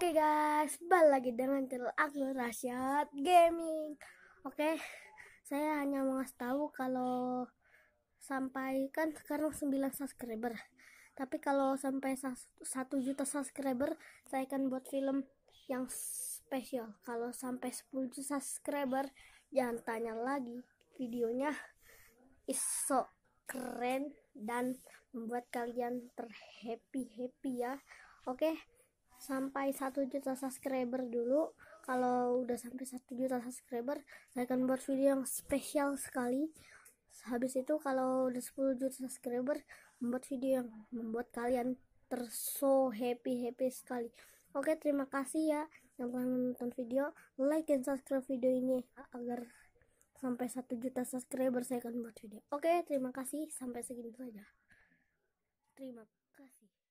Oke okay guys, balik lagi dengan channel aku Rasyad Gaming. Oke, okay, saya hanya mau ngasih tahu kalau sampai kan sekarang 9 subscriber. Tapi kalau sampai 1 juta subscriber, saya akan buat film yang spesial. Kalau sampai 10 juta subscriber, jangan tanya lagi. Videonya is so keren dan membuat kalian terhappy-happy ya. Oke. Okay? sampai 1 juta subscriber dulu kalau udah sampai 1 juta subscriber saya akan buat video yang spesial sekali habis itu kalau udah 10 juta subscriber membuat video yang membuat kalian terso happy happy sekali oke terima kasih ya yang telah menonton video like dan subscribe video ini agar sampai 1 juta subscriber saya akan buat video oke terima kasih sampai segini saja terima kasih